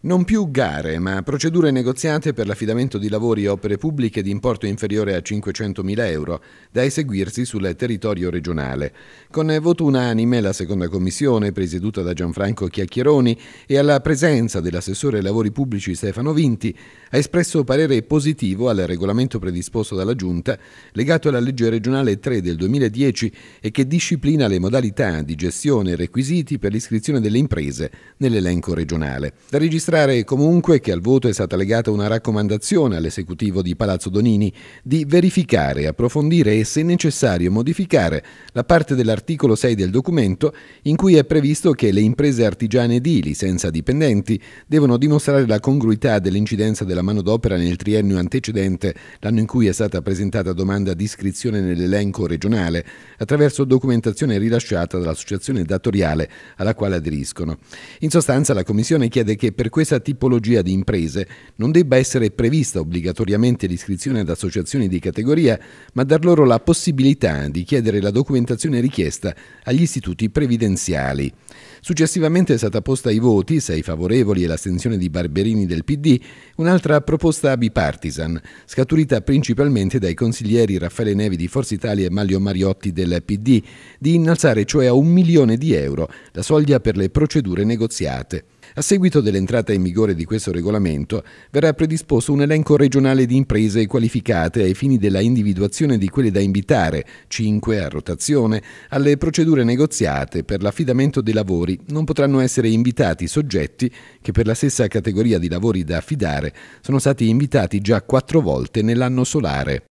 Non più gare, ma procedure negoziate per l'affidamento di lavori e opere pubbliche di importo inferiore a 500.000 euro, da eseguirsi sul territorio regionale. Con voto unanime, la seconda commissione, presieduta da Gianfranco Chiacchieroni e alla presenza dell'assessore ai lavori pubblici Stefano Vinti, ha espresso parere positivo al regolamento predisposto dalla Giunta, legato alla legge regionale 3 del 2010 e che disciplina le modalità di gestione e requisiti per l'iscrizione delle imprese nell'elenco regionale. Da registrare registrare comunque che al voto è stata legata una raccomandazione all'esecutivo di Palazzo Donini di verificare, approfondire e se necessario modificare la parte dell'articolo 6 del documento in cui è previsto che le imprese artigiane edili senza dipendenti devono dimostrare la congruità dell'incidenza della manodopera nel triennio antecedente l'anno in cui è stata presentata domanda di iscrizione nell'elenco regionale attraverso documentazione rilasciata dall'associazione datoriale alla quale aderiscono. In sostanza la Commissione chiede che per questa tipologia di imprese non debba essere prevista obbligatoriamente l'iscrizione ad associazioni di categoria, ma dar loro la possibilità di chiedere la documentazione richiesta agli istituti previdenziali. Successivamente è stata posta ai voti, sei favorevoli e l'astensione di Barberini del PD, un'altra proposta bipartisan, scaturita principalmente dai consiglieri Raffaele Nevi di Forza Italia e Mario Mariotti del PD, di innalzare cioè a un milione di euro la soglia per le procedure negoziate. A seguito dell'entrata data in vigore di questo regolamento, verrà predisposto un elenco regionale di imprese qualificate ai fini della individuazione di quelle da invitare, 5 a rotazione, alle procedure negoziate per l'affidamento dei lavori. Non potranno essere invitati soggetti che per la stessa categoria di lavori da affidare sono stati invitati già quattro volte nell'anno solare.